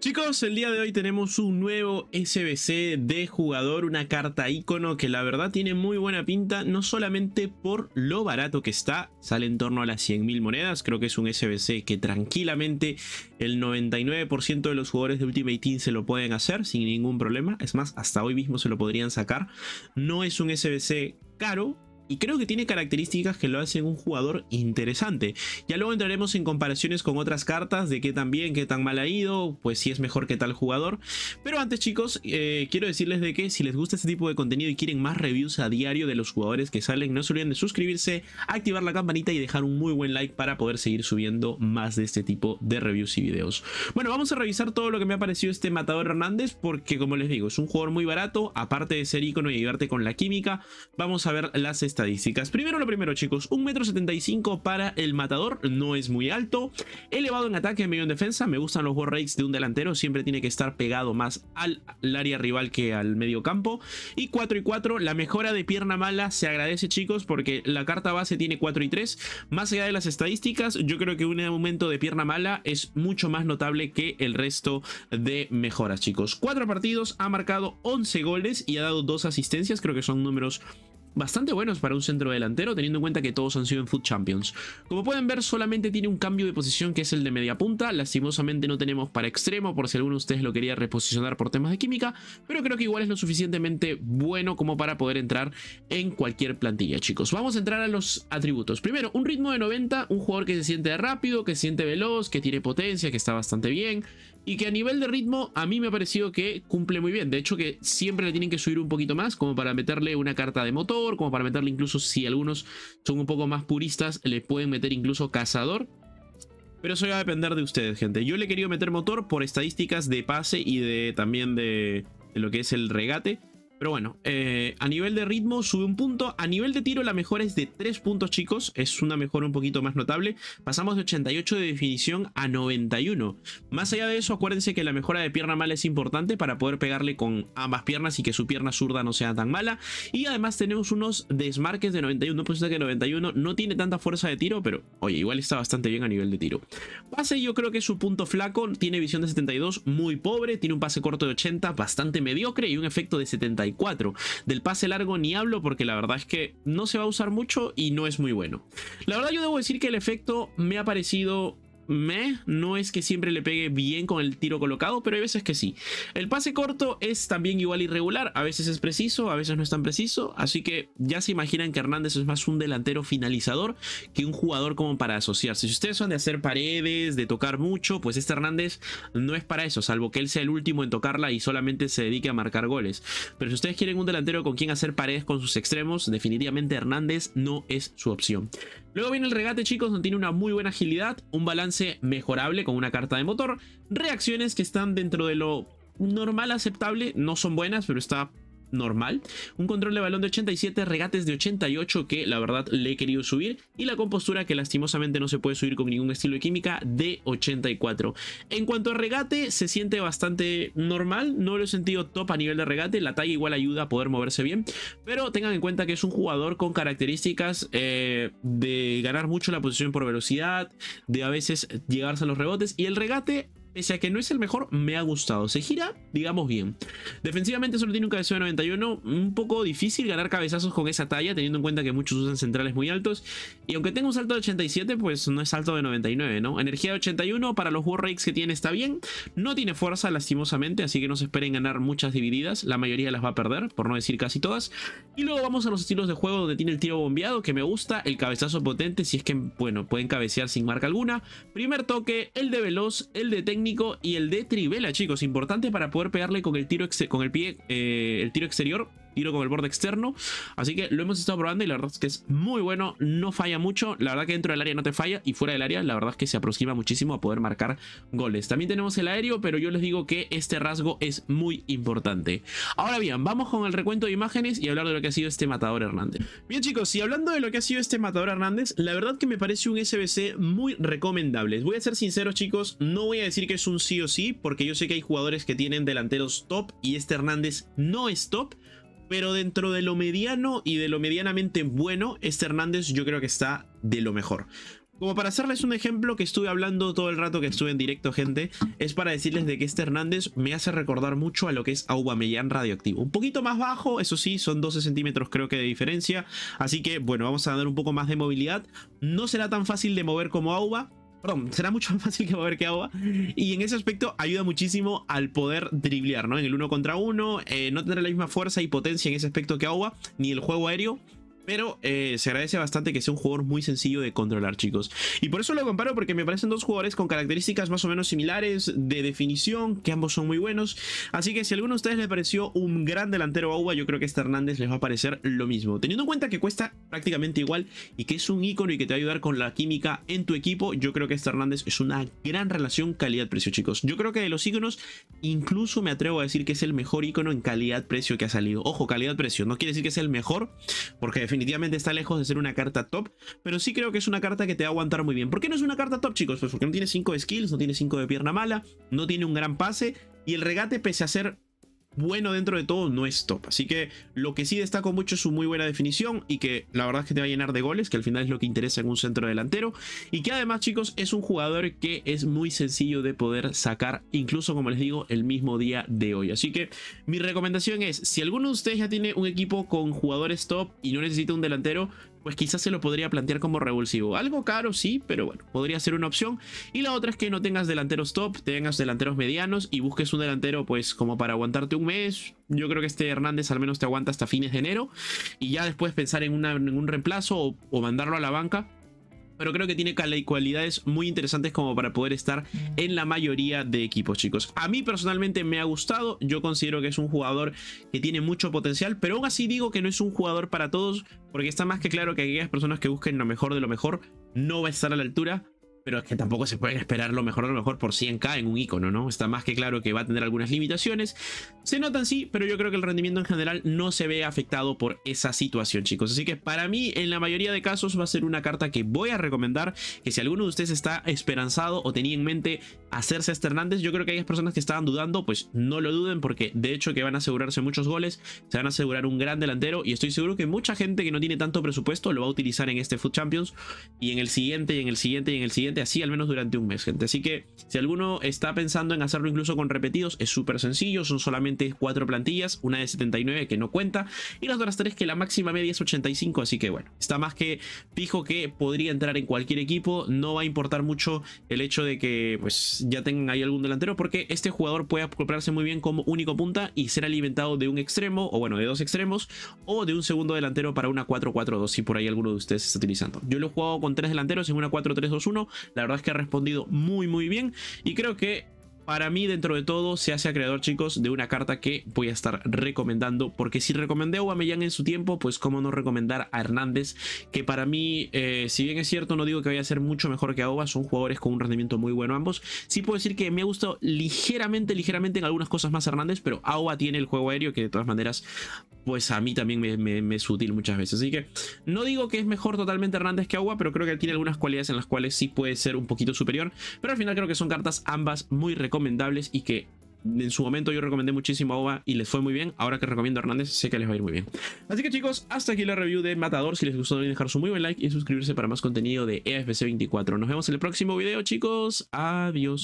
Chicos, el día de hoy tenemos un nuevo SBC de jugador, una carta icono que la verdad tiene muy buena pinta, no solamente por lo barato que está, sale en torno a las 100.000 monedas, creo que es un SBC que tranquilamente el 99% de los jugadores de Ultimate Team se lo pueden hacer sin ningún problema, es más, hasta hoy mismo se lo podrían sacar. No es un SBC caro, y creo que tiene características que lo hacen un jugador interesante. Ya luego entraremos en comparaciones con otras cartas de qué tan bien, qué tan mal ha ido, pues si es mejor que tal jugador. Pero antes chicos, eh, quiero decirles de que si les gusta este tipo de contenido y quieren más reviews a diario de los jugadores que salen, no se olviden de suscribirse, activar la campanita y dejar un muy buen like para poder seguir subiendo más de este tipo de reviews y videos. Bueno, vamos a revisar todo lo que me ha parecido este Matador Hernández porque como les digo, es un jugador muy barato, aparte de ser icono y ayudarte con la química, vamos a ver las estadísticas. Primero lo primero, chicos, 1,75m para el matador, no es muy alto. Elevado en ataque, medio en defensa, me gustan los war de un delantero, siempre tiene que estar pegado más al, área rival que al medio campo. Y 4 y 4, la mejora de pierna mala se agradece, chicos, porque la carta base tiene 4 y 3. Más allá de las estadísticas, yo creo que un aumento de pierna mala es mucho más notable que el resto de mejoras, chicos. cuatro partidos, ha marcado 11 goles y ha dado dos asistencias, creo que son números bastante buenos para un centro delantero, teniendo en cuenta que todos han sido en Food Champions. Como pueden ver, solamente tiene un cambio de posición que es el de media punta. Lastimosamente no tenemos para extremo, por si alguno de ustedes lo quería reposicionar por temas de química, pero creo que igual es lo suficientemente bueno como para poder entrar en cualquier plantilla, chicos. Vamos a entrar a los atributos. Primero, un ritmo de 90, un jugador que se siente rápido, que se siente veloz, que tiene potencia, que está bastante bien, y que a nivel de ritmo a mí me ha parecido que cumple muy bien. De hecho, que siempre le tienen que subir un poquito más, como para meterle una carta de moto como para meterle incluso, si algunos son un poco más puristas, le pueden meter incluso cazador. Pero eso va a depender de ustedes, gente. Yo le quería meter motor por estadísticas de pase y de también de lo que es el regate. Pero bueno, eh, a nivel de ritmo sube un punto. A nivel de tiro la mejora es de 3 puntos, chicos. Es una mejora un poquito más notable. Pasamos de 88 de definición a 91. Más allá de eso, acuérdense que la mejora de pierna mala es importante para poder pegarle con ambas piernas y que su pierna zurda no sea tan mala. Y además tenemos unos desmarques de 91. Pues que 91 no tiene tanta fuerza de tiro, pero oye, igual está bastante bien a nivel de tiro. Pase yo creo que es su punto flaco. Tiene visión de 72 muy pobre. Tiene un pase corto de 80 bastante mediocre y un efecto de 74 4 Del pase largo ni hablo porque la verdad es que no se va a usar mucho y no es muy bueno. La verdad yo debo decir que el efecto me ha parecido me no es que siempre le pegue bien con el tiro colocado, pero hay veces que sí. El pase corto es también igual irregular, a veces es preciso, a veces no es tan preciso, así que ya se imaginan que Hernández es más un delantero finalizador que un jugador como para asociarse. Si ustedes son de hacer paredes, de tocar mucho, pues este Hernández no es para eso, salvo que él sea el último en tocarla y solamente se dedique a marcar goles. Pero si ustedes quieren un delantero con quien hacer paredes con sus extremos, definitivamente Hernández no es su opción. Luego viene el regate, chicos, donde tiene una muy buena agilidad, un balance mejorable con una carta de motor, reacciones que están dentro de lo normal aceptable, no son buenas, pero está normal. Un control de balón de 87, regates de 88 que la verdad le he querido subir y la compostura que lastimosamente no se puede subir con ningún estilo de química de 84. En cuanto a regate, se siente bastante normal, no lo he sentido top a nivel de regate, la talla igual ayuda a poder moverse bien, pero tengan en cuenta que es un jugador con características eh, de ganar mucho la posición por velocidad, de a veces llegarse a los rebotes y el regate pese a que no es el mejor, me ha gustado. Se gira, digamos bien. Defensivamente solo tiene un cabezazo de 91, un poco difícil ganar cabezazos con esa talla, teniendo en cuenta que muchos usan centrales muy altos. Y aunque tenga un salto de 87, pues no es salto de 99, ¿no? Energía de 81 para los War que tiene está bien. No tiene fuerza, lastimosamente, así que no se esperen ganar muchas divididas. La mayoría las va a perder, por no decir casi todas. Y luego vamos a los estilos de juego donde tiene el tiro bombeado, que me gusta, el cabezazo potente, si es que, bueno, pueden cabecear sin marca alguna. Primer toque, el de veloz, el de técnico y el de Trivela, chicos. Importante para poder pegarle con el tiro, con el pie, eh, el tiro exterior tiro con el borde externo. Así que lo hemos estado probando y la verdad es que es muy bueno, no falla mucho. La verdad que dentro del área no te falla y fuera del área la verdad es que se aproxima muchísimo a poder marcar goles. También tenemos el aéreo, pero yo les digo que este rasgo es muy importante. Ahora bien, vamos con el recuento de imágenes y hablar de lo que ha sido este Matador Hernández. Bien chicos, y hablando de lo que ha sido este Matador Hernández, la verdad que me parece un SBC muy recomendable. Voy a ser sinceros chicos, no voy a decir que es un sí o sí, porque yo sé que hay jugadores que tienen delanteros top y este Hernández no es top, pero dentro de lo mediano y de lo medianamente bueno, este Hernández yo creo que está de lo mejor. Como para hacerles un ejemplo que estuve hablando todo el rato que estuve en directo, gente, es para decirles de que este Hernández me hace recordar mucho a lo que es Aubameyang radioactivo. Un poquito más bajo, eso sí, son 12 centímetros creo que de diferencia, así que bueno, vamos a dar un poco más de movilidad. No será tan fácil de mover como Aubameyang perdón, será mucho más fácil que mover que agua. Y en ese aspecto ayuda muchísimo al poder driblear, ¿no? En el uno contra uno, eh, no tendrá la misma fuerza y potencia en ese aspecto que agua, ni el juego aéreo, pero eh, se agradece bastante que sea un jugador muy sencillo de controlar, chicos. Y por eso lo comparo, porque me parecen dos jugadores con características más o menos similares, de definición, que ambos son muy buenos. Así que si a alguno de ustedes le pareció un gran delantero agua, yo creo que este Hernández les va a parecer lo mismo. Teniendo en cuenta que cuesta prácticamente igual y que es un ícono y que te va a ayudar con la química en tu equipo, yo creo que este Hernández es una gran relación calidad-precio, chicos. Yo creo que de los íconos, incluso me atrevo a decir que es el mejor ícono en calidad-precio que ha salido. Ojo, calidad-precio, no quiere decir que es el mejor, porque definitivamente está lejos de ser una carta top, pero sí creo que es una carta que te va a aguantar muy bien. ¿Por qué no es una carta top, chicos? Pues porque no tiene 5 skills, no tiene 5 de pierna mala, no tiene un gran pase, y el regate, pese a ser bueno dentro de todo no es top. Así que lo que sí destaco mucho es su muy buena definición y que la verdad es que te va a llenar de goles, que al final es lo que interesa en un centro delantero. Y que además, chicos, es un jugador que es muy sencillo de poder sacar, incluso como les digo, el mismo día de hoy. Así que mi recomendación es, si alguno de ustedes ya tiene un equipo con jugadores top y no necesita un delantero, pues quizás se lo podría plantear como revulsivo. Algo caro, sí, pero bueno, podría ser una opción. Y la otra es que no tengas delanteros top, tengas delanteros medianos y busques un delantero pues como para aguantarte un mes. Yo creo que este Hernández al menos te aguanta hasta fines de enero y ya después pensar en, un reemplazo o mandarlo a la banca pero creo que tiene cualidades muy interesantes como para poder estar en la mayoría de equipos, chicos. A mí personalmente me ha gustado, yo considero que es un jugador que tiene mucho potencial, pero aún así digo que no es un jugador para todos, porque está más que claro que aquellas personas que busquen lo mejor de lo mejor no va a estar a la altura pero es que tampoco se pueden esperar lo mejor a lo mejor por 100k en un icono, ¿no? Está más que claro que va a tener algunas limitaciones. Se notan sí, pero yo creo que el rendimiento en general no se ve afectado por esa situación, chicos. Así que para mí, en la mayoría de casos, va a ser una carta que voy a recomendar. Que si alguno de ustedes está esperanzado o tenía en mente hacerse a este Hernández, yo creo que hay personas que estaban dudando, pues no lo duden, porque de hecho que van a asegurarse muchos goles, se van a asegurar un gran delantero. Y estoy seguro que mucha gente que no tiene tanto presupuesto lo va a utilizar en este Food Champions y en el siguiente, y en el siguiente, y en el siguiente así al menos durante un mes, gente. Así que si alguno está pensando en hacerlo incluso con repetidos, es súper sencillo. Son solamente cuatro plantillas, una de 79 que no cuenta y las otras tres que la máxima media es 85. Así que bueno, está más que fijo que podría entrar en cualquier equipo. No va a importar mucho el hecho de que pues ya tengan ahí algún delantero porque este jugador puede acoplarse muy bien como único punta y ser alimentado de un extremo o bueno, de dos extremos o de un segundo delantero para una 4-4-2 si por ahí alguno de ustedes está utilizando. Yo lo he jugado con tres delanteros en una 4-3-2-1 la verdad es que ha respondido muy muy bien y creo que para mí, dentro de todo, se hace acreedor, chicos, de una carta que voy a estar recomendando. Porque si recomendé a Aubameyang en su tiempo, pues cómo no recomendar a Hernández. Que para mí, eh, si bien es cierto, no digo que vaya a ser mucho mejor que agua. Son jugadores con un rendimiento muy bueno ambos. Sí puedo decir que me ha gustado ligeramente, ligeramente en algunas cosas más Hernández. Pero Aoba tiene el juego aéreo que de todas maneras pues a mí también me, es útil muchas veces. Así que no digo que es mejor totalmente Hernández que Agua, pero creo que tiene algunas cualidades en las cuales sí puede ser un poquito superior. Pero al final creo que son cartas ambas muy recomendables y que en su momento yo recomendé muchísimo a Agua y les fue muy bien. Ahora que recomiendo a Hernández, sé que les va a ir muy bien. Así que chicos, hasta aquí la review de Matador. Si les gustó, dejar su muy buen like y suscribirse para más contenido de EFC24. Nos vemos en el próximo video, chicos. Adiós.